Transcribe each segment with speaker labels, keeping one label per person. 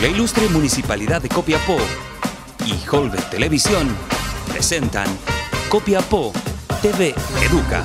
Speaker 1: La ilustre Municipalidad de Copiapó y Holbert Televisión presentan Copiapó TV Educa.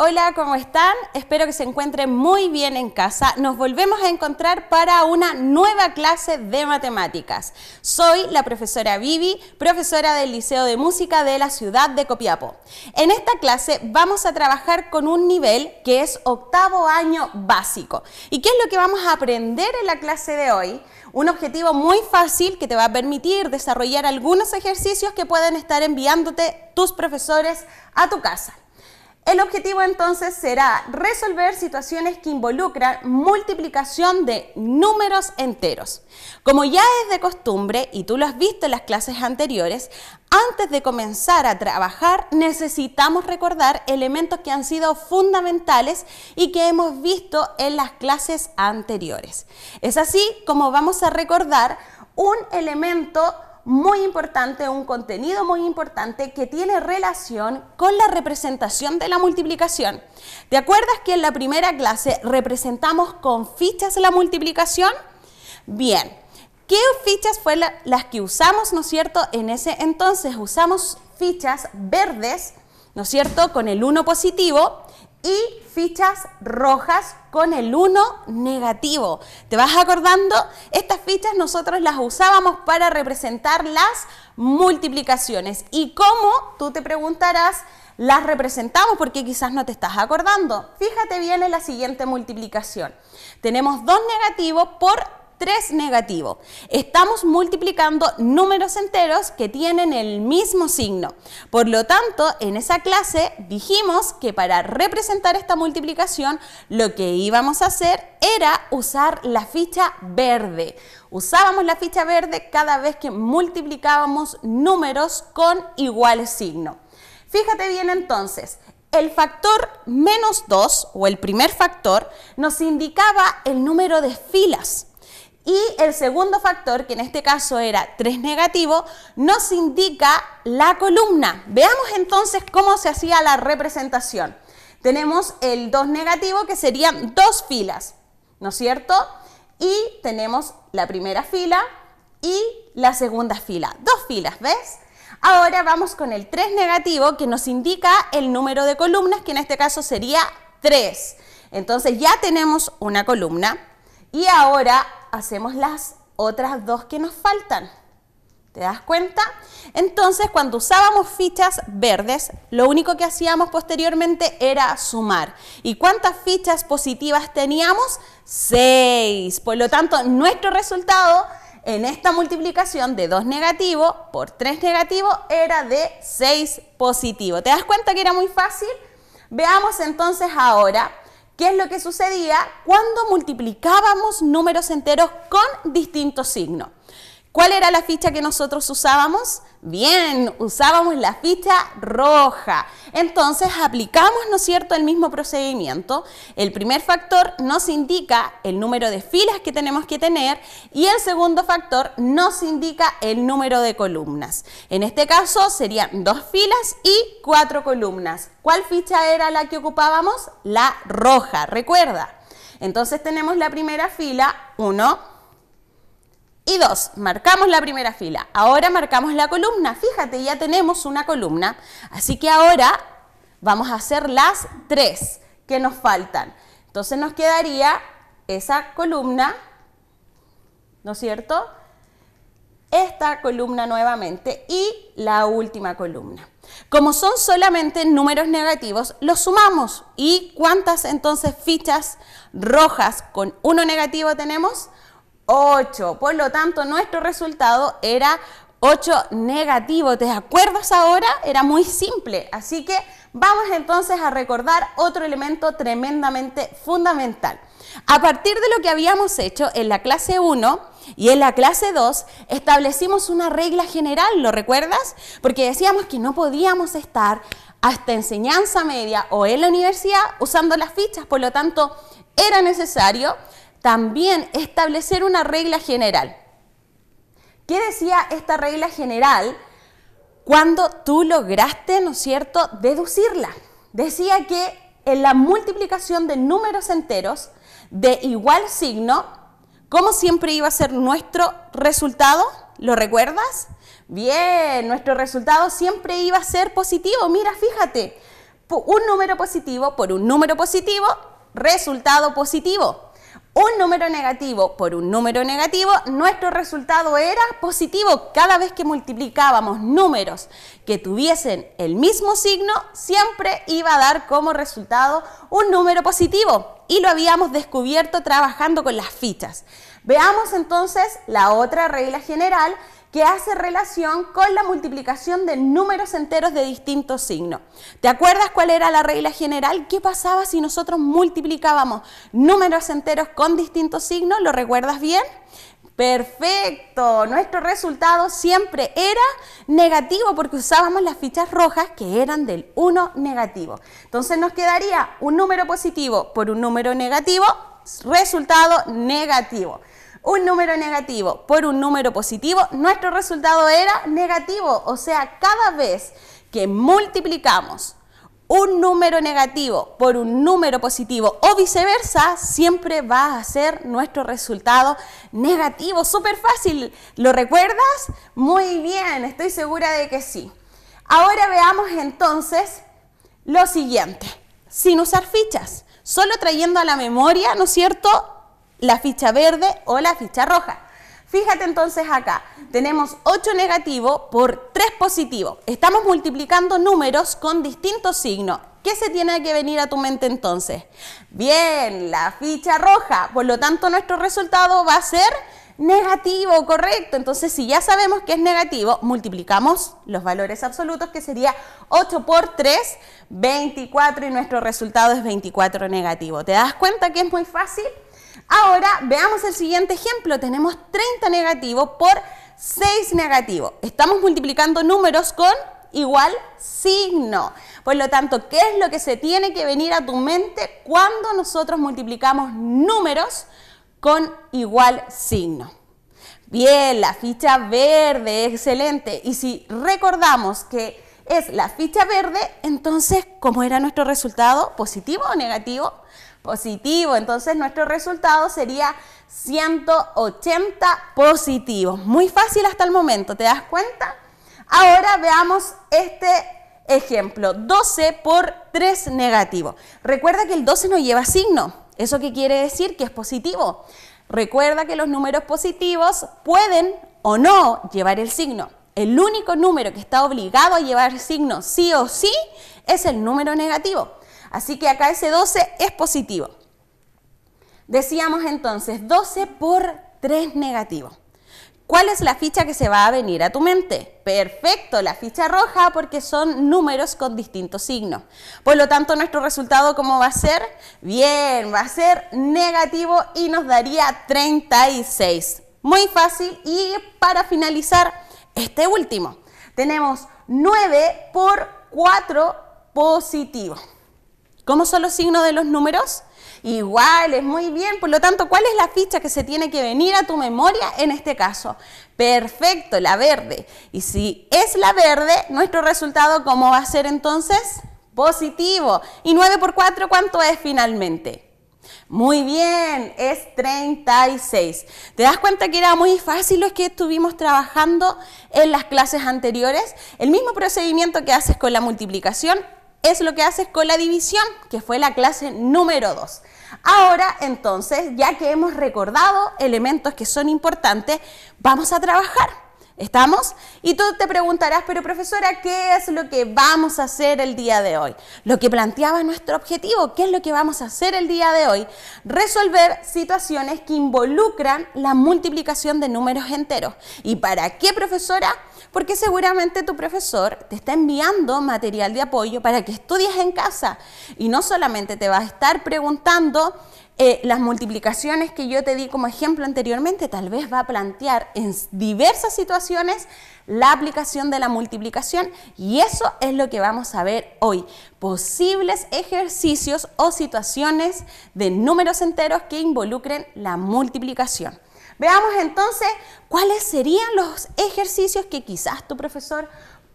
Speaker 1: Hola, ¿cómo están? Espero que se encuentren muy bien en casa. Nos volvemos a encontrar para una nueva clase de matemáticas. Soy la profesora Vivi, profesora del Liceo de Música de la ciudad de Copiapó. En esta clase vamos a trabajar con un nivel que es octavo año básico. ¿Y qué es lo que vamos a aprender en la clase de hoy? Un objetivo muy fácil que te va a permitir desarrollar algunos ejercicios que pueden estar enviándote tus profesores a tu casa. El objetivo entonces será resolver situaciones que involucran multiplicación de números enteros. Como ya es de costumbre y tú lo has visto en las clases anteriores, antes de comenzar a trabajar necesitamos recordar elementos que han sido fundamentales y que hemos visto en las clases anteriores. Es así como vamos a recordar un elemento muy importante, un contenido muy importante que tiene relación con la representación de la multiplicación. ¿Te acuerdas que en la primera clase representamos con fichas la multiplicación? Bien, ¿qué fichas fueron las que usamos, no es cierto? En ese entonces usamos fichas verdes, ¿no es cierto? Con el 1 positivo y fichas rojas con el 1 negativo. ¿Te vas acordando? Estas fichas nosotros las usábamos para representar las multiplicaciones. ¿Y cómo? Tú te preguntarás, las representamos porque quizás no te estás acordando. Fíjate bien en la siguiente multiplicación. Tenemos dos negativos por 3 negativo. Estamos multiplicando números enteros que tienen el mismo signo. Por lo tanto, en esa clase dijimos que para representar esta multiplicación lo que íbamos a hacer era usar la ficha verde. Usábamos la ficha verde cada vez que multiplicábamos números con igual signo. Fíjate bien entonces, el factor menos 2 o el primer factor nos indicaba el número de filas. Y el segundo factor, que en este caso era 3 negativo, nos indica la columna. Veamos entonces cómo se hacía la representación. Tenemos el 2 negativo, que serían dos filas, ¿no es cierto? Y tenemos la primera fila y la segunda fila. Dos filas, ¿ves? Ahora vamos con el 3 negativo, que nos indica el número de columnas, que en este caso sería 3. Entonces ya tenemos una columna y ahora hacemos las otras dos que nos faltan. ¿Te das cuenta? Entonces, cuando usábamos fichas verdes, lo único que hacíamos posteriormente era sumar. ¿Y cuántas fichas positivas teníamos? Seis. Por lo tanto, nuestro resultado en esta multiplicación de 2 negativo por 3 negativo era de 6 positivos. ¿Te das cuenta que era muy fácil? Veamos entonces ahora ¿Qué es lo que sucedía cuando multiplicábamos números enteros con distintos signos? ¿Cuál era la ficha que nosotros usábamos? Bien, usábamos la ficha roja. Entonces aplicamos, ¿no es cierto?, el mismo procedimiento. El primer factor nos indica el número de filas que tenemos que tener y el segundo factor nos indica el número de columnas. En este caso serían dos filas y cuatro columnas. ¿Cuál ficha era la que ocupábamos? La roja, recuerda. Entonces tenemos la primera fila, 1, y dos, Marcamos la primera fila. Ahora marcamos la columna. Fíjate, ya tenemos una columna. Así que ahora vamos a hacer las tres que nos faltan. Entonces nos quedaría esa columna, ¿no es cierto? Esta columna nuevamente y la última columna. Como son solamente números negativos, los sumamos. ¿Y cuántas entonces fichas rojas con uno negativo tenemos? 8. Por lo tanto, nuestro resultado era 8 negativo. ¿Te acuerdas ahora? Era muy simple. Así que vamos entonces a recordar otro elemento tremendamente fundamental. A partir de lo que habíamos hecho en la clase 1 y en la clase 2, establecimos una regla general, ¿lo recuerdas? Porque decíamos que no podíamos estar hasta enseñanza media o en la universidad usando las fichas, por lo tanto era necesario también establecer una regla general. ¿Qué decía esta regla general cuando tú lograste, ¿no es cierto?, deducirla. Decía que en la multiplicación de números enteros de igual signo, ¿cómo siempre iba a ser nuestro resultado? ¿Lo recuerdas? Bien, nuestro resultado siempre iba a ser positivo. Mira, fíjate, un número positivo por un número positivo, resultado positivo un número negativo por un número negativo, nuestro resultado era positivo. Cada vez que multiplicábamos números que tuviesen el mismo signo, siempre iba a dar como resultado un número positivo. Y lo habíamos descubierto trabajando con las fichas. Veamos entonces la otra regla general que hace relación con la multiplicación de números enteros de distintos signos. ¿Te acuerdas cuál era la regla general? ¿Qué pasaba si nosotros multiplicábamos números enteros con distintos signos? ¿Lo recuerdas bien? Perfecto, nuestro resultado siempre era negativo porque usábamos las fichas rojas que eran del 1 negativo. Entonces nos quedaría un número positivo por un número negativo, resultado negativo un número negativo por un número positivo, nuestro resultado era negativo. O sea, cada vez que multiplicamos un número negativo por un número positivo o viceversa, siempre va a ser nuestro resultado negativo. Súper fácil, ¿lo recuerdas? Muy bien, estoy segura de que sí. Ahora veamos entonces lo siguiente, sin usar fichas, solo trayendo a la memoria, ¿no es cierto?, la ficha verde o la ficha roja. Fíjate entonces acá, tenemos 8 negativo por 3 positivo. Estamos multiplicando números con distintos signos. ¿Qué se tiene que venir a tu mente entonces? Bien, la ficha roja. Por lo tanto, nuestro resultado va a ser negativo, correcto. Entonces, si ya sabemos que es negativo, multiplicamos los valores absolutos, que sería 8 por 3, 24, y nuestro resultado es 24 negativo. ¿Te das cuenta que es muy fácil? Ahora veamos el siguiente ejemplo. Tenemos 30 negativo por 6 negativo. Estamos multiplicando números con igual signo. Por lo tanto, ¿qué es lo que se tiene que venir a tu mente cuando nosotros multiplicamos números con igual signo? Bien, la ficha verde, excelente. Y si recordamos que es la ficha verde, entonces, ¿cómo era nuestro resultado? ¿Positivo o Negativo positivo. Entonces nuestro resultado sería 180 positivos. Muy fácil hasta el momento, ¿te das cuenta? Ahora veamos este ejemplo, 12 por 3 negativo. Recuerda que el 12 no lleva signo, ¿eso qué quiere decir? Que es positivo. Recuerda que los números positivos pueden o no llevar el signo. El único número que está obligado a llevar signo sí o sí es el número negativo. Así que acá ese 12 es positivo. Decíamos entonces 12 por 3 negativo. ¿Cuál es la ficha que se va a venir a tu mente? Perfecto, la ficha roja porque son números con distintos signos. Por lo tanto, nuestro resultado, ¿cómo va a ser? Bien, va a ser negativo y nos daría 36. Muy fácil y para finalizar, este último. Tenemos 9 por 4 positivo. ¿Cómo son los signos de los números? Iguales, muy bien. Por lo tanto, ¿cuál es la ficha que se tiene que venir a tu memoria en este caso? Perfecto, la verde. Y si es la verde, nuestro resultado, ¿cómo va a ser entonces? Positivo. ¿Y 9 por 4 cuánto es finalmente? Muy bien, es 36. ¿Te das cuenta que era muy fácil lo que estuvimos trabajando en las clases anteriores? El mismo procedimiento que haces con la multiplicación, es lo que haces con la división, que fue la clase número 2. Ahora, entonces, ya que hemos recordado elementos que son importantes, vamos a trabajar. ¿Estamos? Y tú te preguntarás, pero profesora, ¿qué es lo que vamos a hacer el día de hoy? Lo que planteaba nuestro objetivo, ¿qué es lo que vamos a hacer el día de hoy? Resolver situaciones que involucran la multiplicación de números enteros. ¿Y para qué, profesora? Porque seguramente tu profesor te está enviando material de apoyo para que estudies en casa y no solamente te va a estar preguntando eh, las multiplicaciones que yo te di como ejemplo anteriormente, tal vez va a plantear en diversas situaciones la aplicación de la multiplicación y eso es lo que vamos a ver hoy. Posibles ejercicios o situaciones de números enteros que involucren la multiplicación. Veamos entonces cuáles serían los ejercicios que quizás tu profesor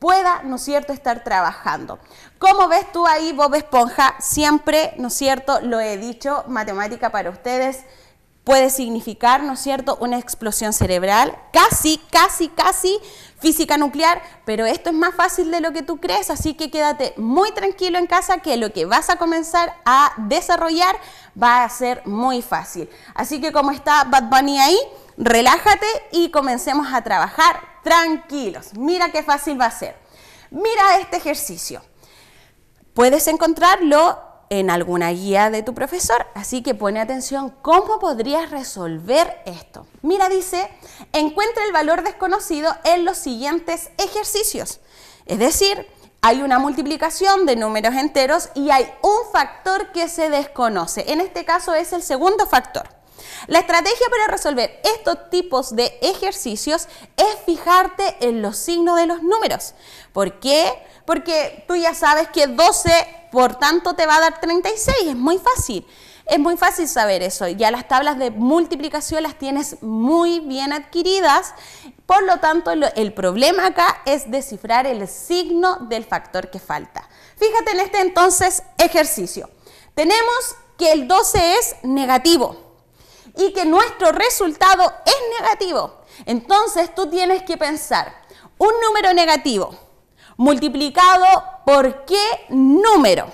Speaker 1: pueda, ¿no es cierto?, estar trabajando. Como ves tú ahí, Bob Esponja, siempre, ¿no es cierto?, lo he dicho, matemática para ustedes puede significar, ¿no es cierto?, una explosión cerebral, casi, casi, casi física nuclear, pero esto es más fácil de lo que tú crees, así que quédate muy tranquilo en casa que lo que vas a comenzar a desarrollar va a ser muy fácil. Así que como está Bad Bunny ahí, relájate y comencemos a trabajar tranquilos. Mira qué fácil va a ser. Mira este ejercicio. Puedes encontrarlo en alguna guía de tu profesor, así que pone atención cómo podrías resolver esto. Mira, dice, encuentra el valor desconocido en los siguientes ejercicios. Es decir, hay una multiplicación de números enteros y hay un factor que se desconoce. En este caso es el segundo factor. La estrategia para resolver estos tipos de ejercicios es fijarte en los signos de los números. ¿Por qué? Porque tú ya sabes que 12, por tanto, te va a dar 36. Es muy fácil. Es muy fácil saber eso. Ya las tablas de multiplicación las tienes muy bien adquiridas. Por lo tanto, el problema acá es descifrar el signo del factor que falta. Fíjate en este entonces ejercicio. Tenemos que el 12 es negativo y que nuestro resultado es negativo, entonces tú tienes que pensar un número negativo multiplicado por qué número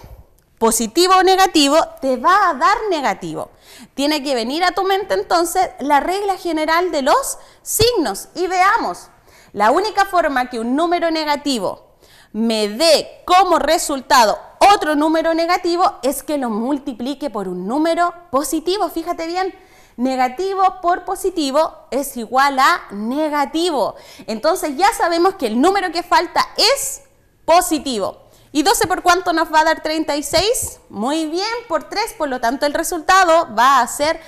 Speaker 1: positivo o negativo te va a dar negativo. Tiene que venir a tu mente entonces la regla general de los signos y veamos, la única forma que un número negativo me dé como resultado otro número negativo es que lo multiplique por un número positivo, fíjate bien, negativo por positivo es igual a negativo. Entonces ya sabemos que el número que falta es positivo. ¿Y 12 por cuánto nos va a dar 36? Muy bien, por 3, por lo tanto el resultado va a ser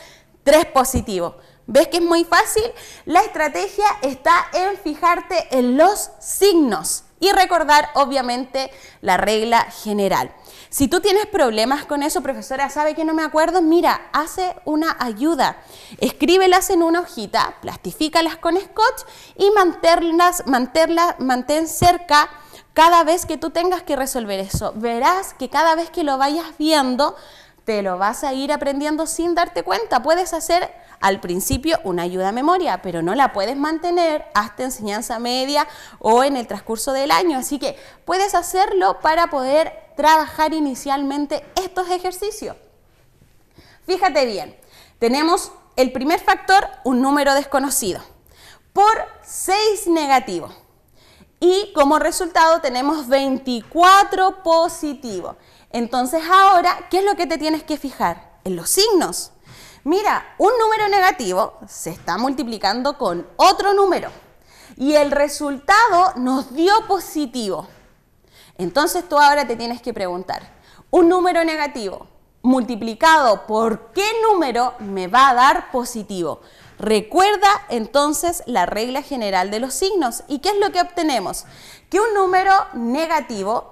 Speaker 1: 3 positivo. ¿Ves que es muy fácil? La estrategia está en fijarte en los signos y recordar obviamente la regla general. Si tú tienes problemas con eso, profesora, sabe que no me acuerdo, mira, hace una ayuda. Escríbelas en una hojita, plastifícalas con scotch y mantén cerca cada vez que tú tengas que resolver eso. Verás que cada vez que lo vayas viendo, te lo vas a ir aprendiendo sin darte cuenta. Puedes hacer al principio una ayuda a memoria, pero no la puedes mantener hasta enseñanza media o en el transcurso del año. Así que puedes hacerlo para poder trabajar inicialmente estos ejercicios. Fíjate bien, tenemos el primer factor, un número desconocido, por 6 negativo. Y como resultado tenemos 24 positivo. Entonces ahora, ¿qué es lo que te tienes que fijar? En los signos. Mira, un número negativo se está multiplicando con otro número y el resultado nos dio positivo. Entonces tú ahora te tienes que preguntar, un número negativo multiplicado por qué número me va a dar positivo. Recuerda entonces la regla general de los signos. ¿Y qué es lo que obtenemos? Que un número negativo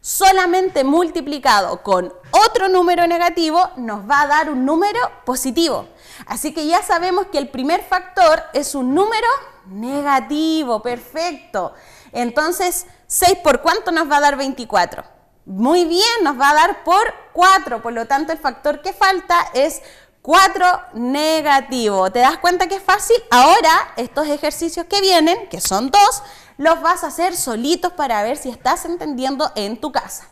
Speaker 1: solamente multiplicado con otro número negativo nos va a dar un número positivo. Así que ya sabemos que el primer factor es un número negativo, perfecto. Entonces, 6 por cuánto nos va a dar 24? Muy bien, nos va a dar por 4, por lo tanto el factor que falta es 4 negativo. ¿Te das cuenta que es fácil? Ahora, estos ejercicios que vienen, que son dos, los vas a hacer solitos para ver si estás entendiendo en tu casa.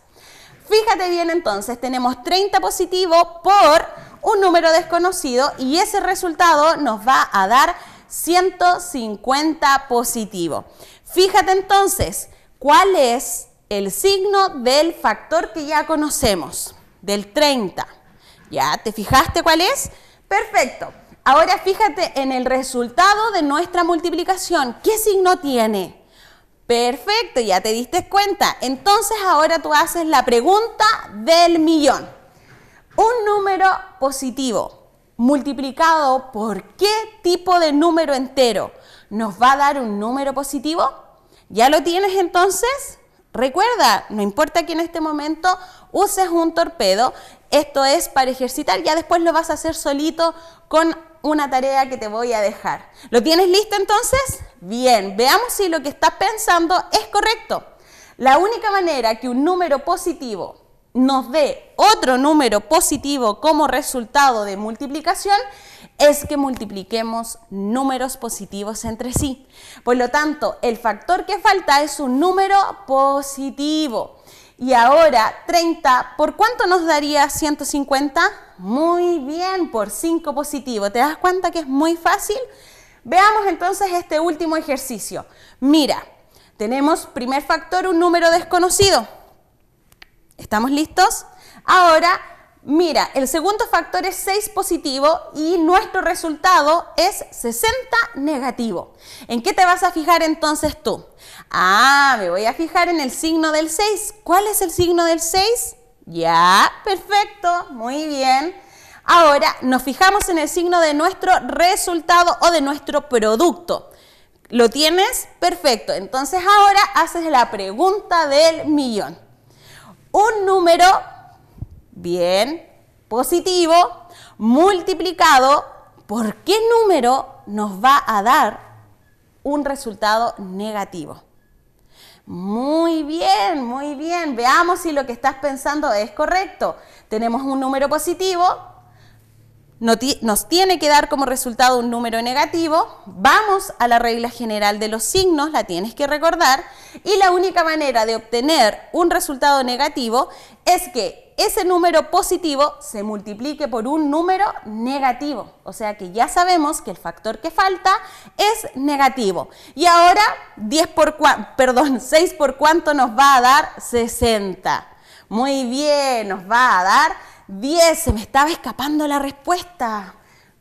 Speaker 1: Fíjate bien entonces, tenemos 30 positivo por un número desconocido y ese resultado nos va a dar 150 positivo. Fíjate entonces, ¿cuál es el signo del factor que ya conocemos? Del 30. ¿Ya te fijaste cuál es? Perfecto. Ahora fíjate en el resultado de nuestra multiplicación. ¿Qué signo tiene? Perfecto, ya te diste cuenta. Entonces ahora tú haces la pregunta del millón. Un número positivo multiplicado por qué tipo de número entero nos va a dar un número positivo. ¿Ya lo tienes entonces? Recuerda, no importa que en este momento uses un torpedo, esto es para ejercitar, ya después lo vas a hacer solito con una tarea que te voy a dejar. ¿Lo tienes listo entonces? Bien, veamos si lo que estás pensando es correcto. La única manera que un número positivo nos dé otro número positivo como resultado de multiplicación es que multipliquemos números positivos entre sí. Por lo tanto, el factor que falta es un número positivo. Y ahora 30, ¿por cuánto nos daría 150? Muy bien, por 5 positivo. ¿Te das cuenta que es muy fácil? Veamos entonces este último ejercicio. Mira, tenemos primer factor, un número desconocido. ¿Estamos listos? Ahora, mira, el segundo factor es 6 positivo y nuestro resultado es 60 negativo. ¿En qué te vas a fijar entonces tú? Ah, me voy a fijar en el signo del 6. ¿Cuál es el signo del 6? Ya, perfecto, muy bien. Ahora nos fijamos en el signo de nuestro resultado o de nuestro producto. ¿Lo tienes? Perfecto. Entonces ahora haces la pregunta del millón. Un número, bien, positivo, multiplicado por qué número nos va a dar un resultado negativo. Muy bien, muy bien. Veamos si lo que estás pensando es correcto. Tenemos un número positivo, nos tiene que dar como resultado un número negativo, vamos a la regla general de los signos, la tienes que recordar, y la única manera de obtener un resultado negativo es que ese número positivo se multiplique por un número negativo. O sea que ya sabemos que el factor que falta es negativo. Y ahora 10 por perdón, 6 por cuánto nos va a dar 60. Muy bien, nos va a dar 10, se me estaba escapando la respuesta.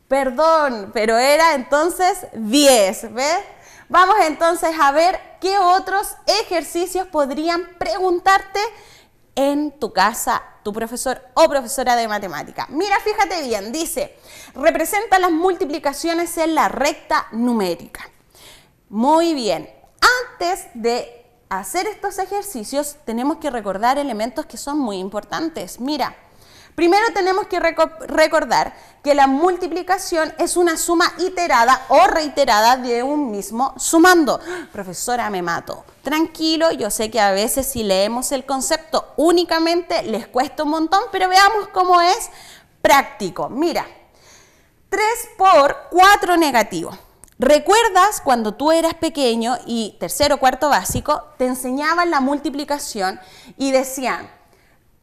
Speaker 1: Perdón, pero era entonces 10, ¿ves? Vamos entonces a ver qué otros ejercicios podrían preguntarte en tu casa tu profesor o profesora de matemática. Mira, fíjate bien, dice, representa las multiplicaciones en la recta numérica. Muy bien, antes de hacer estos ejercicios tenemos que recordar elementos que son muy importantes. Mira, Primero tenemos que recordar que la multiplicación es una suma iterada o reiterada de un mismo sumando. Profesora, me mato. Tranquilo, yo sé que a veces si leemos el concepto únicamente les cuesta un montón, pero veamos cómo es práctico. Mira, 3 por 4 negativo. ¿Recuerdas cuando tú eras pequeño y tercero, cuarto básico, te enseñaban la multiplicación y decían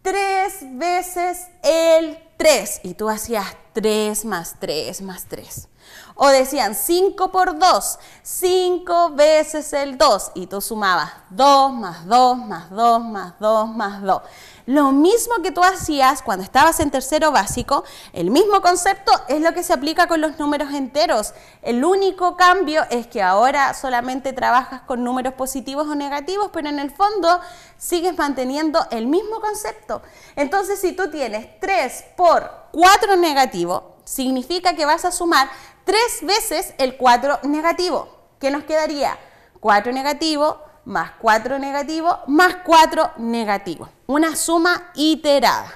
Speaker 1: tres veces el 3 y tú hacías 3 más 3 más 3. O decían 5 por 2, 5 veces el 2 y tú sumabas 2 más 2 más 2 más 2 más 2. Lo mismo que tú hacías cuando estabas en tercero básico, el mismo concepto es lo que se aplica con los números enteros. El único cambio es que ahora solamente trabajas con números positivos o negativos, pero en el fondo sigues manteniendo el mismo concepto. Entonces, si tú tienes 3 por 4 negativo, significa que vas a sumar 3 veces el 4 negativo. ¿Qué nos quedaría? 4 negativo más 4 negativo, más 4 negativo. Una suma iterada.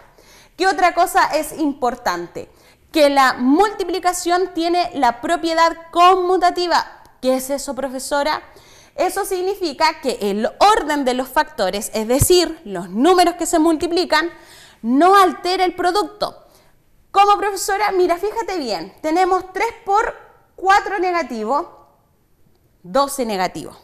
Speaker 1: ¿Qué otra cosa es importante? Que la multiplicación tiene la propiedad conmutativa. ¿Qué es eso, profesora? Eso significa que el orden de los factores, es decir, los números que se multiplican, no altera el producto. Como profesora, mira, fíjate bien, tenemos 3 por 4 negativo, 12 negativo.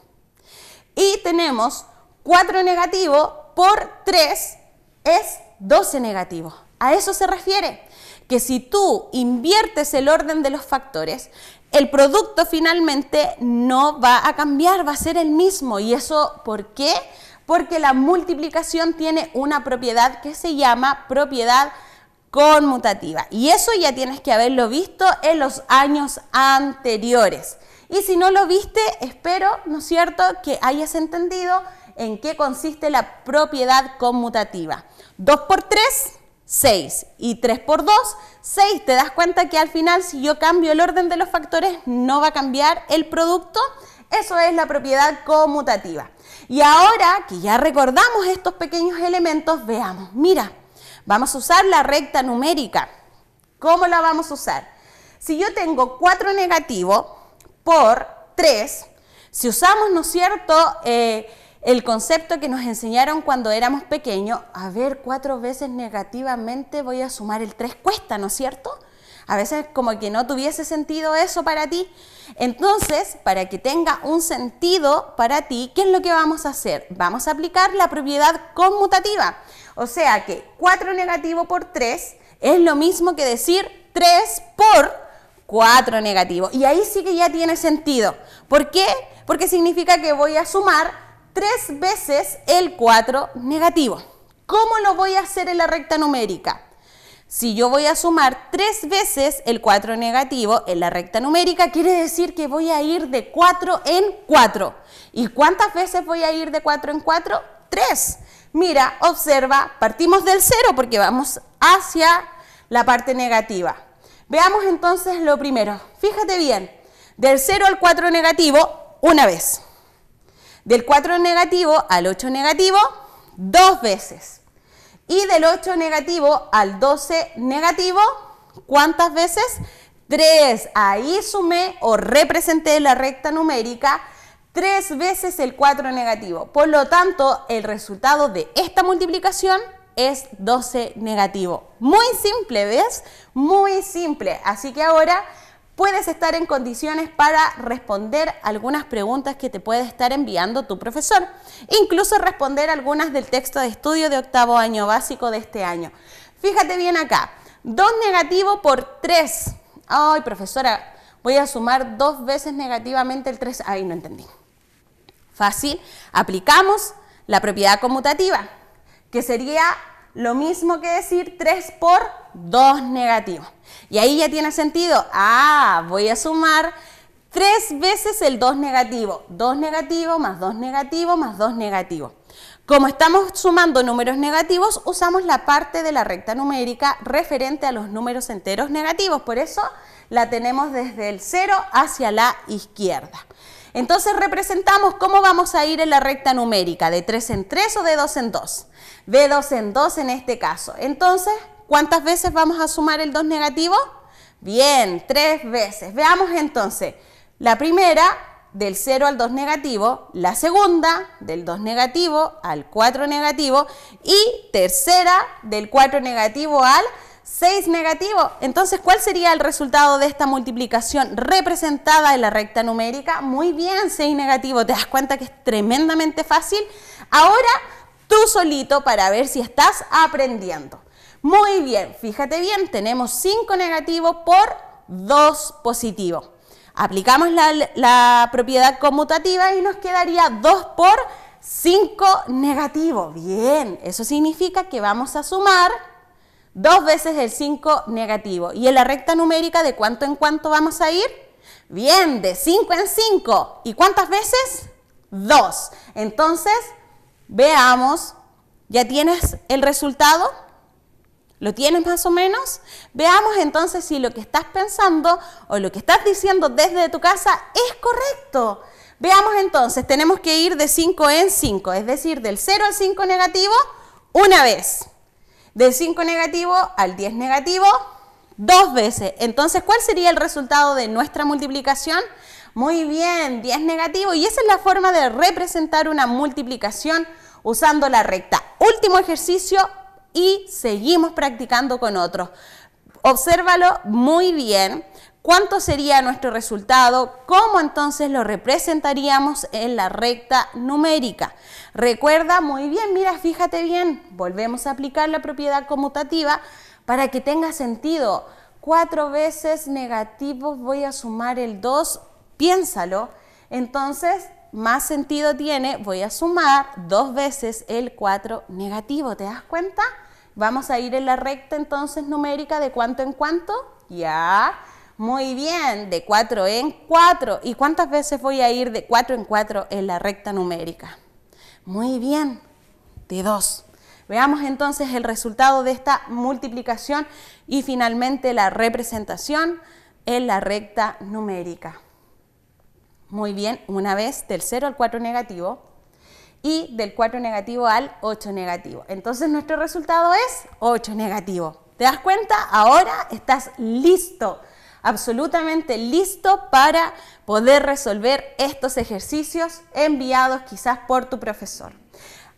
Speaker 1: Y tenemos 4 negativo por 3 es 12 negativo. A eso se refiere, que si tú inviertes el orden de los factores, el producto finalmente no va a cambiar, va a ser el mismo. ¿Y eso por qué? Porque la multiplicación tiene una propiedad que se llama propiedad conmutativa. Y eso ya tienes que haberlo visto en los años anteriores. Y si no lo viste, espero, ¿no es cierto?, que hayas entendido en qué consiste la propiedad conmutativa. 2 por 3, 6. Y 3 por 2, 6. Te das cuenta que al final, si yo cambio el orden de los factores, no va a cambiar el producto. Eso es la propiedad conmutativa. Y ahora que ya recordamos estos pequeños elementos, veamos, mira, vamos a usar la recta numérica. ¿Cómo la vamos a usar? Si yo tengo 4 negativo, por 3, si usamos, ¿no es cierto?, eh, el concepto que nos enseñaron cuando éramos pequeños, a ver, cuatro veces negativamente voy a sumar el 3 cuesta, ¿no es cierto? A veces como que no tuviese sentido eso para ti. Entonces, para que tenga un sentido para ti, ¿qué es lo que vamos a hacer? Vamos a aplicar la propiedad conmutativa. O sea que 4 negativo por 3 es lo mismo que decir 3 por 4 negativo. Y ahí sí que ya tiene sentido. ¿Por qué? Porque significa que voy a sumar tres veces el 4 negativo. ¿Cómo lo voy a hacer en la recta numérica? Si yo voy a sumar tres veces el 4 negativo en la recta numérica, quiere decir que voy a ir de 4 en 4. ¿Y cuántas veces voy a ir de 4 en 4? 3. Mira, observa, partimos del 0 porque vamos hacia la parte negativa. Veamos entonces lo primero. Fíjate bien, del 0 al 4 negativo, una vez. Del 4 negativo al 8 negativo, dos veces. Y del 8 negativo al 12 negativo, ¿cuántas veces? Tres. Ahí sumé o representé la recta numérica tres veces el 4 negativo. Por lo tanto, el resultado de esta multiplicación es 12 negativo. Muy simple, ¿ves? Muy simple. Así que ahora puedes estar en condiciones para responder algunas preguntas que te puede estar enviando tu profesor. Incluso responder algunas del texto de estudio de octavo año básico de este año. Fíjate bien acá. 2 negativo por 3. Ay, profesora, voy a sumar dos veces negativamente el 3. Ay, no entendí. Fácil. Aplicamos la propiedad conmutativa que sería lo mismo que decir 3 por 2 negativo. Y ahí ya tiene sentido. Ah, voy a sumar 3 veces el 2 negativo. 2 negativo más 2 negativo más 2 negativo. Como estamos sumando números negativos, usamos la parte de la recta numérica referente a los números enteros negativos. Por eso la tenemos desde el 0 hacia la izquierda. Entonces representamos cómo vamos a ir en la recta numérica, de 3 en 3 o de 2 en 2. De 2 en 2 en este caso. Entonces, ¿cuántas veces vamos a sumar el 2 negativo? Bien, 3 veces. Veamos entonces, la primera del 0 al 2 negativo, la segunda del 2 negativo al 4 negativo y tercera del 4 negativo al 6 negativo. Entonces, ¿cuál sería el resultado de esta multiplicación representada en la recta numérica? Muy bien, 6 negativo. ¿Te das cuenta que es tremendamente fácil? Ahora, tú solito para ver si estás aprendiendo. Muy bien, fíjate bien, tenemos 5 negativo por 2 positivo. Aplicamos la, propiedad conmutativa y nos quedaría 2 por 5 negativo. Bien, eso significa que vamos a sumar Dos veces el 5 negativo. Y en la recta numérica, ¿de cuánto en cuánto vamos a ir? Bien, de 5 en 5. ¿Y cuántas veces? Dos. Entonces, veamos, ¿ya tienes el resultado? ¿Lo tienes más o menos? Veamos entonces si lo que estás pensando o lo que estás diciendo desde tu casa es correcto. Veamos entonces, tenemos que ir de 5 en 5, es decir, del 0 al 5 negativo, una vez. De 5 negativo al 10 negativo, dos veces. Entonces, ¿cuál sería el resultado de nuestra multiplicación? Muy bien, 10 negativo. Y esa es la forma de representar una multiplicación usando la recta. Último ejercicio y seguimos practicando con otros. Obsérvalo muy bien cuánto sería nuestro resultado, cómo entonces lo representaríamos en la recta numérica. Recuerda muy bien, mira, fíjate bien, volvemos a aplicar la propiedad conmutativa para que tenga sentido. Cuatro veces negativo, voy a sumar el 2, piénsalo. Entonces, más sentido tiene, voy a sumar dos veces el 4 negativo, ¿te das cuenta? Vamos a ir en la recta entonces numérica de cuánto en cuánto, ya. Muy bien, de 4 en 4. ¿Y cuántas veces voy a ir de 4 en 4 en la recta numérica? Muy bien, de 2. Veamos entonces el resultado de esta multiplicación y finalmente la representación en la recta numérica. Muy bien, una vez del 0 al 4 negativo y del 4 negativo al 8 negativo. Entonces nuestro resultado es 8 negativo. ¿Te das cuenta? Ahora estás listo absolutamente listo para poder resolver estos ejercicios enviados quizás por tu profesor.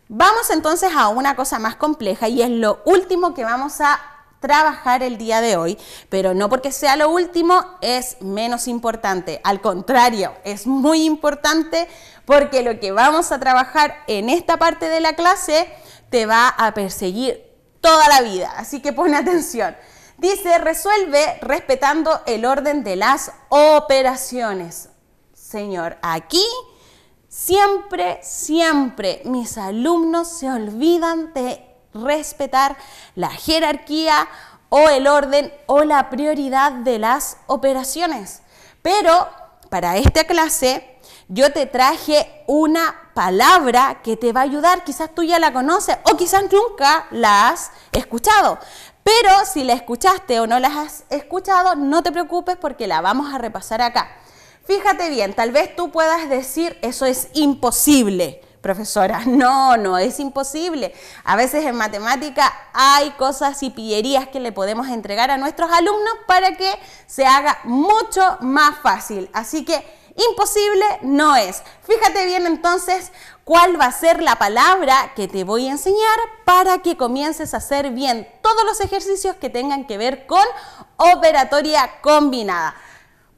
Speaker 1: Vamos entonces a una cosa más compleja y es lo último que vamos a trabajar el día de hoy, pero no porque sea lo último es menos importante, al contrario, es muy importante porque lo que vamos a trabajar en esta parte de la clase te va a perseguir toda la vida, así que pon atención. Dice, resuelve respetando el orden de las operaciones. Señor, aquí siempre, siempre mis alumnos se olvidan de respetar la jerarquía o el orden o la prioridad de las operaciones. Pero para esta clase yo te traje una palabra que te va a ayudar. Quizás tú ya la conoces o quizás nunca la has escuchado. Pero si la escuchaste o no la has escuchado, no te preocupes porque la vamos a repasar acá. Fíjate bien, tal vez tú puedas decir, eso es imposible, profesora. No, no es imposible. A veces en matemática hay cosas y pillerías que le podemos entregar a nuestros alumnos para que se haga mucho más fácil. Así que imposible no es. Fíjate bien entonces cuál va a ser la palabra que te voy a enseñar para que comiences a hacer bien todos los ejercicios que tengan que ver con operatoria combinada.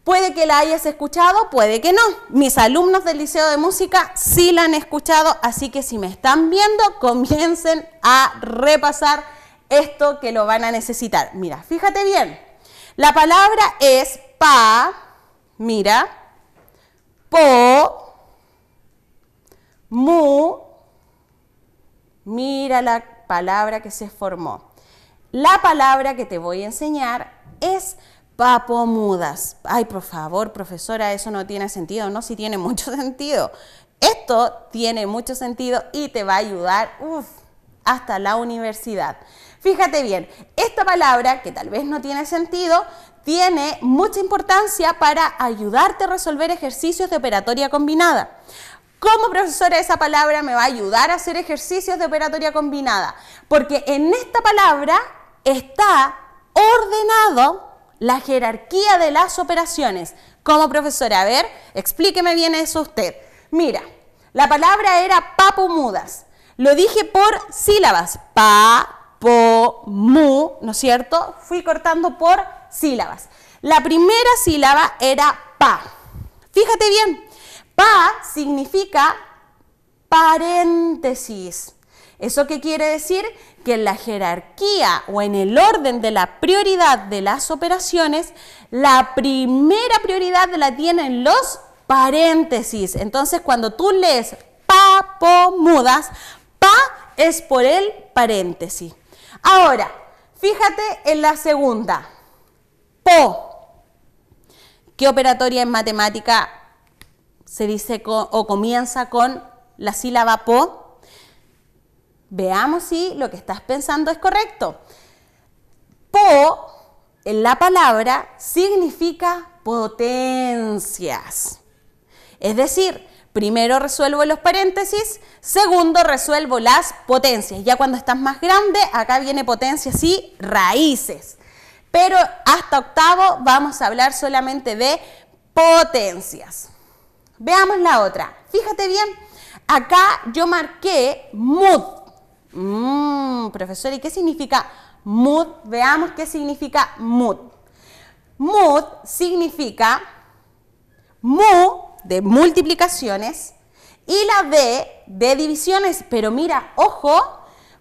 Speaker 1: Puede que la hayas escuchado, puede que no. Mis alumnos del Liceo de Música sí la han escuchado, así que si me están viendo, comiencen a repasar esto que lo van a necesitar. Mira, fíjate bien. La palabra es pa, mira, po, Mu, mira la palabra que se formó. La palabra que te voy a enseñar es papomudas. Ay, por favor, profesora, eso no tiene sentido, ¿no? Sí tiene mucho sentido. Esto tiene mucho sentido y te va a ayudar hasta la universidad. Fíjate bien, esta palabra, que tal vez no tiene sentido, tiene mucha importancia para ayudarte a resolver ejercicios de operatoria combinada como profesora esa palabra me va a ayudar a hacer ejercicios de operatoria combinada, porque en esta palabra está ordenado la jerarquía de las operaciones. Como profesora, a ver, explíqueme bien eso usted. Mira, la palabra era mudas. Lo dije por sílabas, pa, po, mu, ¿no es cierto? Fui cortando por sílabas. La primera sílaba era pa. Fíjate bien, Pa significa paréntesis. ¿Eso qué quiere decir? Que en la jerarquía o en el orden de la prioridad de las operaciones, la primera prioridad la tienen los paréntesis. Entonces, cuando tú lees pa, po, mudas, pa es por el paréntesis. Ahora, fíjate en la segunda. Po. ¿Qué operatoria en matemática se dice o comienza con la sílaba po, veamos si lo que estás pensando es correcto. Po, en la palabra, significa potencias. Es decir, primero resuelvo los paréntesis, segundo resuelvo las potencias. Ya cuando estás más grande, acá viene potencias y raíces. Pero hasta octavo vamos a hablar solamente de potencias. Veamos la otra. Fíjate bien, acá yo marqué mood. Mm, profesor, ¿y qué significa mood? Veamos qué significa mood. Mood significa mu de multiplicaciones y la B de divisiones. Pero mira, ojo,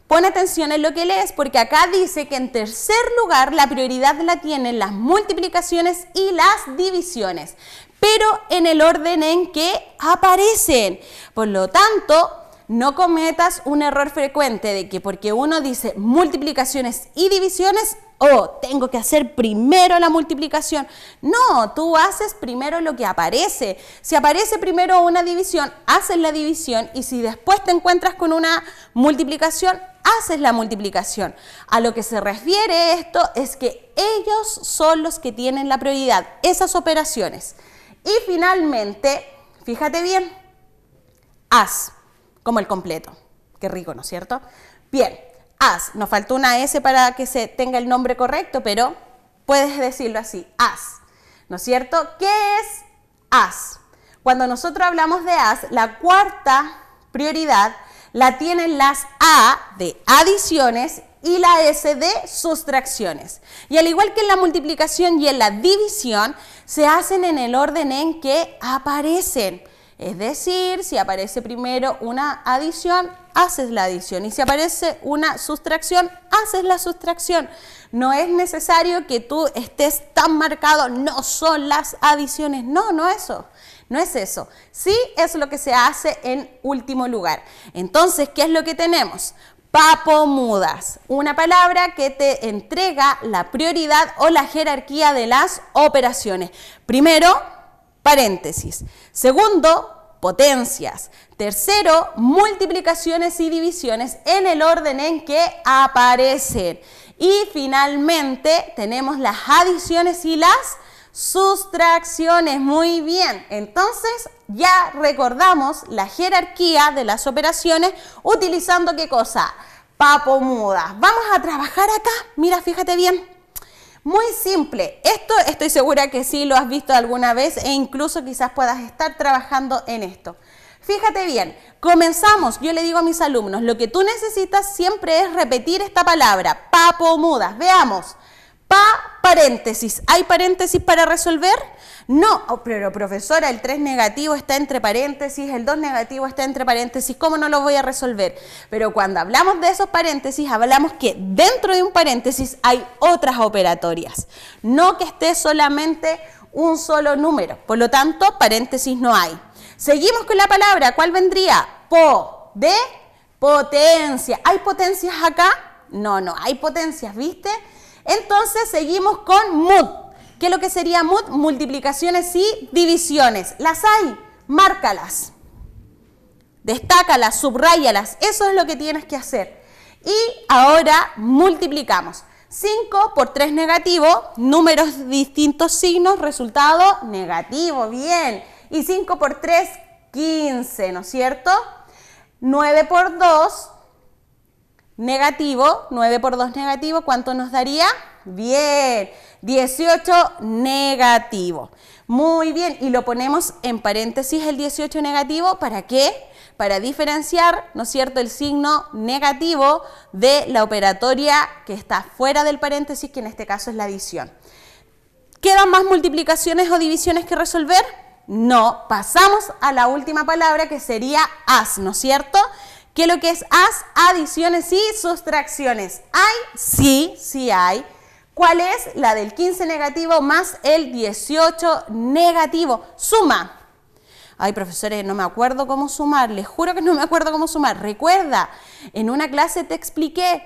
Speaker 1: pon atención en lo que lees porque acá dice que en tercer lugar la prioridad la tienen las multiplicaciones y las divisiones pero en el orden en que aparecen. Por lo tanto, no cometas un error frecuente de que porque uno dice multiplicaciones y divisiones, oh, tengo que hacer primero la multiplicación. No, tú haces primero lo que aparece. Si aparece primero una división, haces la división y si después te encuentras con una multiplicación, haces la multiplicación. A lo que se refiere esto es que ellos son los que tienen la prioridad, esas operaciones. Y finalmente, fíjate bien, as, como el completo. Qué rico, ¿no es cierto? Bien, as. Nos faltó una S para que se tenga el nombre correcto, pero puedes decirlo así, as. ¿No es cierto? ¿Qué es as? Cuando nosotros hablamos de as, la cuarta prioridad la tienen las A de adiciones y la S de sustracciones. Y al igual que en la multiplicación y en la división, se hacen en el orden en que aparecen. Es decir, si aparece primero una adición, haces la adición. Y si aparece una sustracción, haces la sustracción. No es necesario que tú estés tan marcado, no son las adiciones. No, no eso. No es eso. Sí es lo que se hace en último lugar. Entonces, ¿qué es lo que tenemos? mudas. una palabra que te entrega la prioridad o la jerarquía de las operaciones. Primero, paréntesis. Segundo, potencias. Tercero, multiplicaciones y divisiones en el orden en que aparecen. Y finalmente tenemos las adiciones y las sustracciones. Muy bien, entonces ya recordamos la jerarquía de las operaciones utilizando qué cosa? Papo muda. Vamos a trabajar acá. Mira, fíjate bien. Muy simple. Esto estoy segura que sí lo has visto alguna vez e incluso quizás puedas estar trabajando en esto. Fíjate bien, comenzamos, yo le digo a mis alumnos, lo que tú necesitas siempre es repetir esta palabra, papo muda. Veamos, Pa paréntesis. ¿Hay paréntesis para resolver? No, oh, pero profesora, el 3 negativo está entre paréntesis, el 2 negativo está entre paréntesis, ¿cómo no lo voy a resolver? Pero cuando hablamos de esos paréntesis, hablamos que dentro de un paréntesis hay otras operatorias, no que esté solamente un solo número. Por lo tanto, paréntesis no hay. Seguimos con la palabra, ¿cuál vendría? Po, de potencia. ¿Hay potencias acá? No, no, hay potencias, ¿viste? Entonces seguimos con MUD. ¿Qué es lo que sería MUD? Multiplicaciones y divisiones. Las hay, márcalas. Destácalas, subrayalas. Eso es lo que tienes que hacer. Y ahora multiplicamos. 5 por 3 negativo, números distintos signos, resultado negativo, bien. Y 5 por 3, 15, ¿no es cierto? 9 por 2, negativo, 9 por 2 negativo, ¿cuánto nos daría? Bien, 18 negativo. Muy bien, y lo ponemos en paréntesis el 18 negativo, ¿para qué? Para diferenciar, ¿no es cierto?, el signo negativo de la operatoria que está fuera del paréntesis, que en este caso es la adición. ¿Quedan más multiplicaciones o divisiones que resolver? No, pasamos a la última palabra que sería as, ¿no es cierto?, que lo que es haz adiciones y sustracciones. ¿Hay? Sí, sí hay. ¿Cuál es? La del 15 negativo más el 18 negativo. Suma. Ay, profesores, no me acuerdo cómo sumar. Les juro que no me acuerdo cómo sumar. Recuerda, en una clase te expliqué,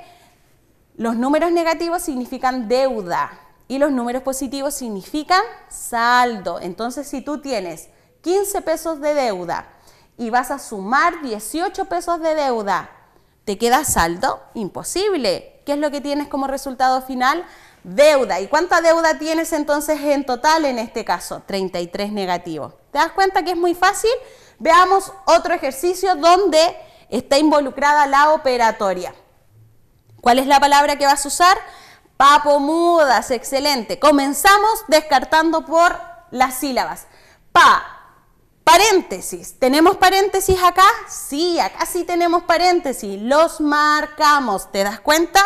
Speaker 1: los números negativos significan deuda y los números positivos significan saldo. Entonces, si tú tienes 15 pesos de deuda, y vas a sumar 18 pesos de deuda. ¿Te queda saldo? Imposible. ¿Qué es lo que tienes como resultado final? Deuda. ¿Y cuánta deuda tienes entonces en total en este caso? 33 negativo. ¿Te das cuenta que es muy fácil? Veamos otro ejercicio donde está involucrada la operatoria. ¿Cuál es la palabra que vas a usar? Papo mudas, excelente. Comenzamos descartando por las sílabas. Pa, Paréntesis, ¿tenemos paréntesis acá? Sí, acá sí tenemos paréntesis, los marcamos, ¿te das cuenta?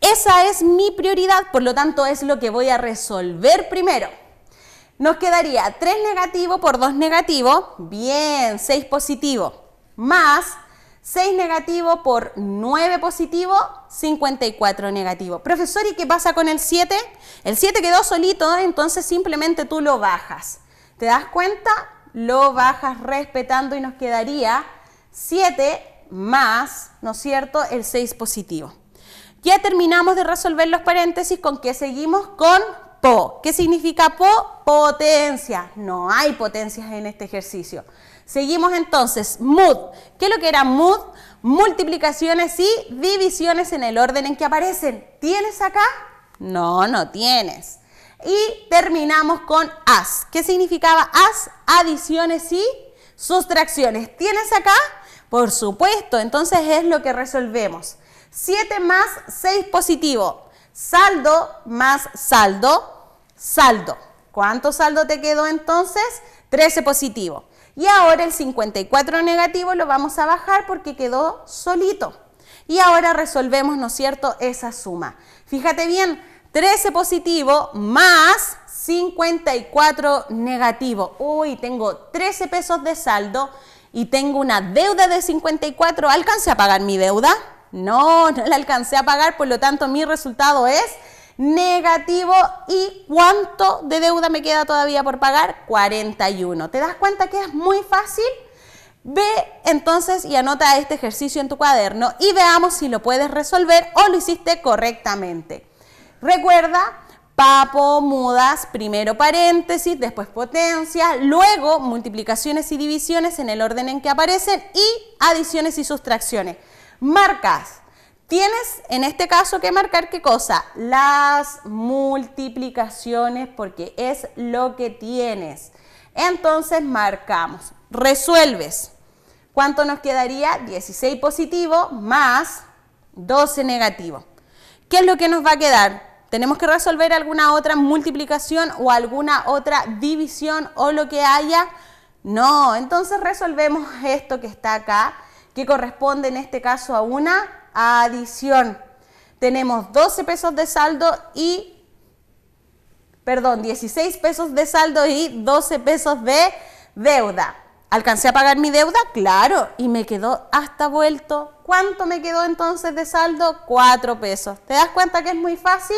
Speaker 1: Esa es mi prioridad, por lo tanto es lo que voy a resolver primero. Nos quedaría 3 negativo por 2 negativo, bien, 6 positivo, más 6 negativo por 9 positivo, 54 negativo. Profesor, ¿y qué pasa con el 7? El 7 quedó solito, entonces simplemente tú lo bajas. ¿Te das cuenta? Lo bajas respetando y nos quedaría 7 más, ¿no es cierto?, el 6 positivo. Ya terminamos de resolver los paréntesis con que seguimos con PO. ¿Qué significa PO? Potencia. No hay potencias en este ejercicio. Seguimos entonces, MUD. ¿Qué es lo que era MUD? Multiplicaciones y divisiones en el orden en que aparecen. ¿Tienes acá? No, no tienes. Y terminamos con as. ¿Qué significaba as? Adiciones y sustracciones. ¿Tienes acá? Por supuesto, entonces es lo que resolvemos. 7 más 6 positivo. Saldo más saldo, saldo. ¿Cuánto saldo te quedó entonces? 13 positivo. Y ahora el 54 negativo lo vamos a bajar porque quedó solito. Y ahora resolvemos, ¿no es cierto?, esa suma. Fíjate bien, 13 positivo más 54 negativo. Uy, tengo 13 pesos de saldo y tengo una deuda de 54. ¿Alcancé a pagar mi deuda? No, no la alcancé a pagar, por lo tanto mi resultado es negativo. ¿Y cuánto de deuda me queda todavía por pagar? 41. ¿Te das cuenta que es muy fácil? Ve entonces y anota este ejercicio en tu cuaderno y veamos si lo puedes resolver o lo hiciste correctamente. Recuerda, papo, mudas, primero paréntesis, después potencia, luego multiplicaciones y divisiones en el orden en que aparecen y adiciones y sustracciones. Marcas. Tienes en este caso que marcar qué cosa? Las multiplicaciones porque es lo que tienes. Entonces marcamos. Resuelves. ¿Cuánto nos quedaría? 16 positivo más 12 negativo. ¿Qué es lo que nos va a quedar? tenemos que resolver alguna otra multiplicación o alguna otra división o lo que haya. No, entonces resolvemos esto que está acá, que corresponde en este caso a una adición. Tenemos 12 pesos de saldo y, perdón, 16 pesos de saldo y 12 pesos de deuda. ¿Alcancé a pagar mi deuda? Claro, y me quedó hasta vuelto. ¿Cuánto me quedó entonces de saldo? 4 pesos. ¿Te das cuenta que es muy fácil?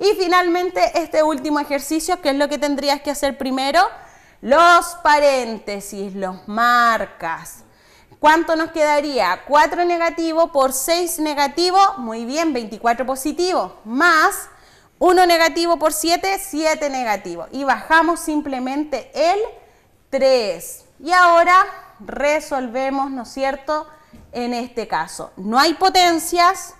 Speaker 1: Y finalmente este último ejercicio, que es lo que tendrías que hacer primero, los paréntesis, los marcas. ¿Cuánto nos quedaría? 4 negativo por 6 negativo, muy bien, 24 positivo, más 1 negativo por 7, 7 negativo. Y bajamos simplemente el 3. Y ahora resolvemos, ¿no es cierto? En este caso, no hay potencias,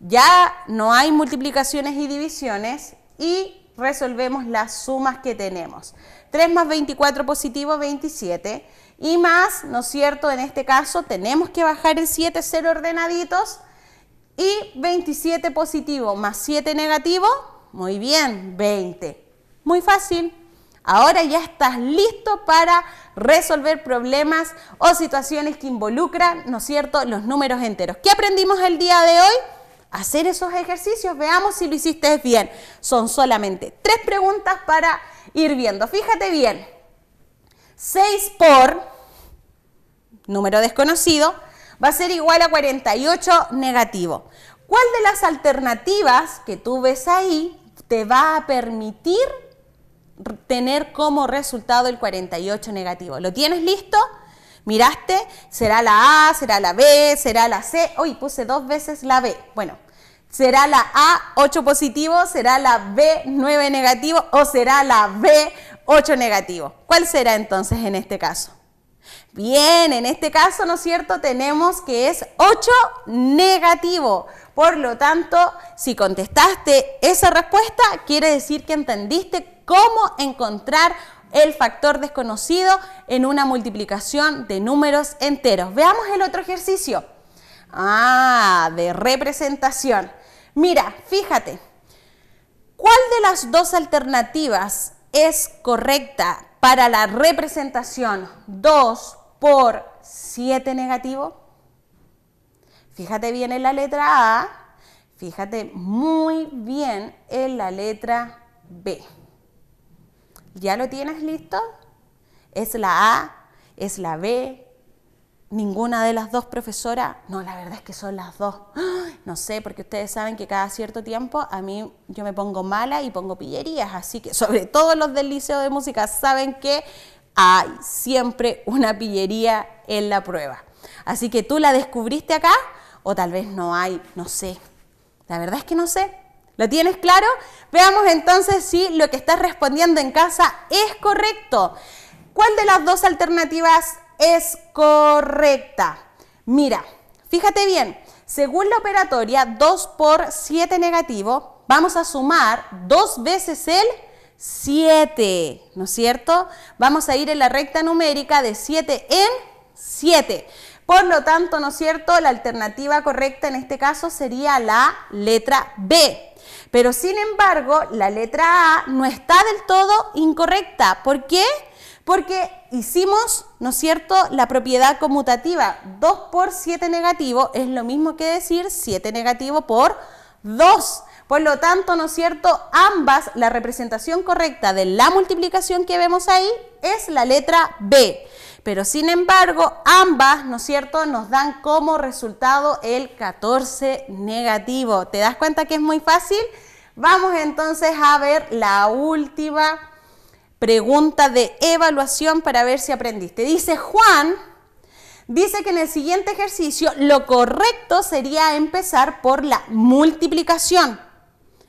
Speaker 1: ya no hay multiplicaciones y divisiones y resolvemos las sumas que tenemos. 3 más 24 positivo, 27. Y más, ¿no es cierto? En este caso tenemos que bajar el 7, cero ordenaditos. Y 27 positivo más 7 negativo, muy bien, 20. Muy fácil. Ahora ya estás listo para resolver problemas o situaciones que involucran, ¿no es cierto?, los números enteros. ¿Qué aprendimos el día de hoy? hacer esos ejercicios. Veamos si lo hiciste bien. Son solamente tres preguntas para ir viendo. Fíjate bien. 6 por número desconocido va a ser igual a 48 negativo. ¿Cuál de las alternativas que tú ves ahí te va a permitir tener como resultado el 48 negativo? ¿Lo tienes listo? Miraste, será la A, será la B, será la C. Uy, puse dos veces la B. Bueno, será la A 8 positivo, será la B 9 negativo o será la B 8 negativo. ¿Cuál será entonces en este caso? Bien, en este caso, ¿no es cierto? Tenemos que es 8 negativo. Por lo tanto, si contestaste esa respuesta, quiere decir que entendiste cómo encontrar el factor desconocido en una multiplicación de números enteros. Veamos el otro ejercicio. Ah, de representación. Mira, fíjate. ¿Cuál de las dos alternativas es correcta para la representación 2 por 7 negativo? Fíjate bien en la letra A, fíjate muy bien en la letra B. ¿Ya lo tienes listo? ¿Es la A? ¿Es la B? ¿Ninguna de las dos profesoras, No, la verdad es que son las dos. No sé, porque ustedes saben que cada cierto tiempo a mí yo me pongo mala y pongo pillerías, así que sobre todo los del liceo de música saben que hay siempre una pillería en la prueba. Así que tú la descubriste acá o tal vez no hay, no sé. La verdad es que no sé, ¿Lo tienes claro? Veamos entonces si lo que estás respondiendo en casa es correcto. ¿Cuál de las dos alternativas es correcta? Mira, fíjate bien, según la operatoria 2 por 7 negativo, vamos a sumar dos veces el 7, ¿no es cierto? Vamos a ir en la recta numérica de 7 en 7. Por lo tanto, ¿no es cierto? La alternativa correcta en este caso sería la letra B. Pero sin embargo, la letra A no está del todo incorrecta. ¿Por qué? Porque hicimos, ¿no es cierto?, la propiedad conmutativa. 2 por 7 negativo es lo mismo que decir 7 negativo por 2. Por lo tanto, ¿no es cierto?, ambas, la representación correcta de la multiplicación que vemos ahí es la letra B. Pero sin embargo, ambas, ¿no es cierto?, nos dan como resultado el 14 negativo. ¿Te das cuenta que es muy fácil? Vamos entonces a ver la última pregunta de evaluación para ver si aprendiste. Dice Juan, dice que en el siguiente ejercicio lo correcto sería empezar por la multiplicación.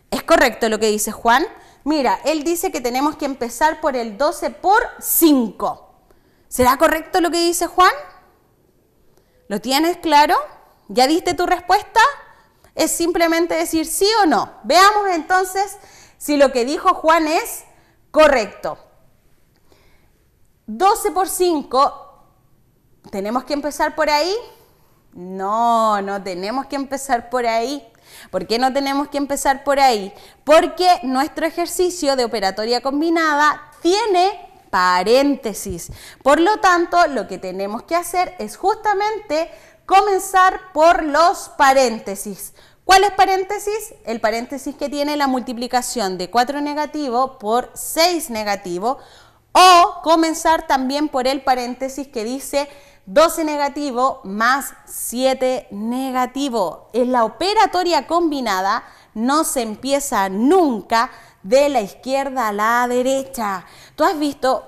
Speaker 1: ¿Es correcto lo que dice Juan? Mira, él dice que tenemos que empezar por el 12 por 5. ¿Será correcto lo que dice Juan? ¿Lo tienes claro? ¿Ya diste tu respuesta? Es simplemente decir sí o no. Veamos entonces si lo que dijo Juan es correcto. 12 por 5, ¿tenemos que empezar por ahí? No, no tenemos que empezar por ahí. ¿Por qué no tenemos que empezar por ahí? Porque nuestro ejercicio de operatoria combinada tiene paréntesis. Por lo tanto, lo que tenemos que hacer es justamente comenzar por los paréntesis. ¿Cuál es paréntesis? El paréntesis que tiene la multiplicación de 4 negativo por 6 negativo o comenzar también por el paréntesis que dice 12 negativo más 7 negativo. En la operatoria combinada no se empieza nunca de la izquierda a la derecha. Tú has visto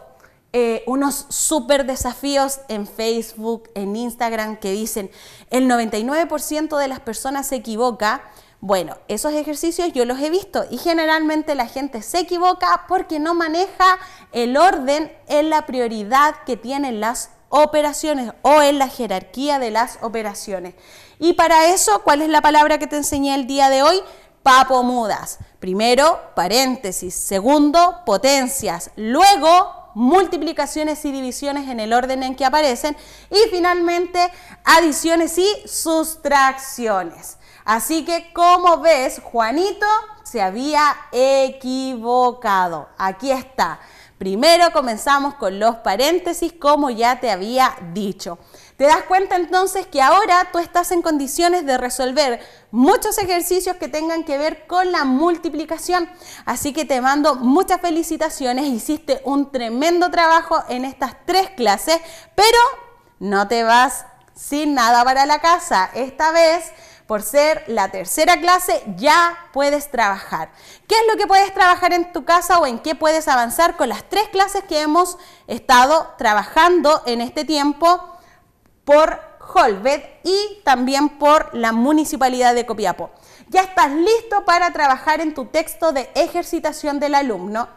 Speaker 1: eh, unos super desafíos en Facebook, en Instagram, que dicen el 99% de las personas se equivoca. Bueno, esos ejercicios yo los he visto y generalmente la gente se equivoca porque no maneja el orden en la prioridad que tienen las operaciones o en la jerarquía de las operaciones. Y para eso, ¿cuál es la palabra que te enseñé el día de hoy? Papo mudas. Primero, paréntesis. Segundo, potencias. Luego, multiplicaciones y divisiones en el orden en que aparecen. Y finalmente, adiciones y sustracciones. Así que, como ves, Juanito se había equivocado. Aquí está. Primero comenzamos con los paréntesis, como ya te había dicho. Te das cuenta entonces que ahora tú estás en condiciones de resolver muchos ejercicios que tengan que ver con la multiplicación. Así que te mando muchas felicitaciones, hiciste un tremendo trabajo en estas tres clases, pero no te vas sin nada para la casa. Esta vez por ser la tercera clase, ya puedes trabajar. ¿Qué es lo que puedes trabajar en tu casa o en qué puedes avanzar con las tres clases que hemos estado trabajando en este tiempo? por Holved y también por la Municipalidad de Copiapó. Ya estás listo para trabajar en tu texto de ejercitación del alumno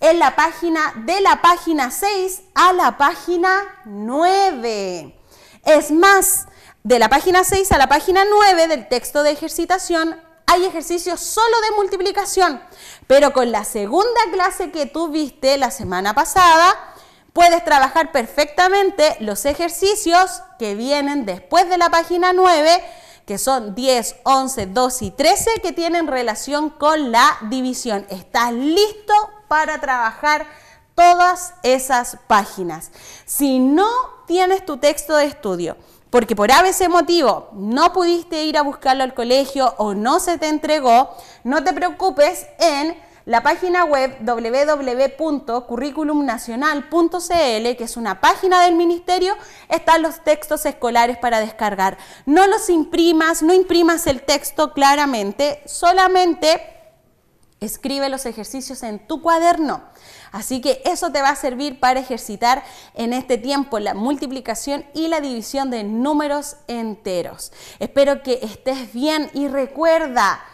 Speaker 1: en la página de la página 6 a la página 9. Es más, de la página 6 a la página 9 del texto de ejercitación hay ejercicios solo de multiplicación, pero con la segunda clase que tuviste la semana pasada, puedes trabajar perfectamente los ejercicios que vienen después de la página 9, que son 10, 11, 12 y 13, que tienen relación con la división. Estás listo para trabajar todas esas páginas. Si no tienes tu texto de estudio, porque por ABC motivo no pudiste ir a buscarlo al colegio o no se te entregó, no te preocupes en la página web www.curriculumnacional.cl, que es una página del ministerio, están los textos escolares para descargar. No los imprimas, no imprimas el texto claramente, solamente escribe los ejercicios en tu cuaderno. Así que eso te va a servir para ejercitar en este tiempo la multiplicación y la división de números enteros. Espero que estés bien y recuerda,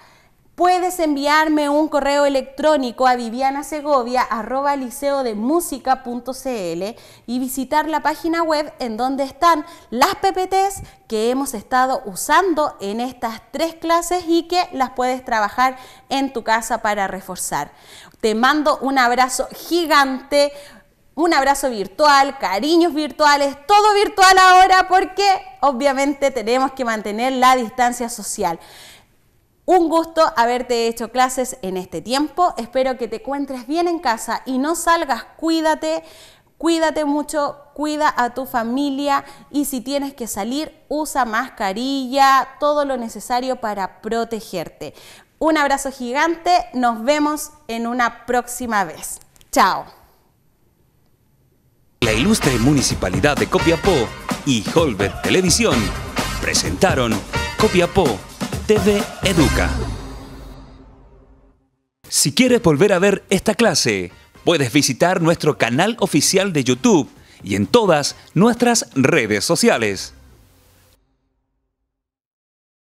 Speaker 1: puedes enviarme un correo electrónico a vivianasegovia.liceodemusica.cl y visitar la página web en donde están las PPTs que hemos estado usando en estas tres clases y que las puedes trabajar en tu casa para reforzar. Te mando un abrazo gigante un abrazo virtual, cariños virtuales, todo virtual ahora porque obviamente tenemos que mantener la distancia social. Un gusto haberte hecho clases en este tiempo. Espero que te encuentres bien en casa y no salgas. Cuídate, cuídate mucho, cuida a tu familia y si tienes que salir, usa mascarilla, todo lo necesario para protegerte. Un abrazo gigante, nos vemos en una próxima vez. Chao. La ilustre Municipalidad de Copiapó y Holbert Televisión presentaron Copiapó TV Educa. Si quieres volver a ver esta clase, puedes visitar nuestro canal oficial de YouTube y en todas nuestras redes sociales.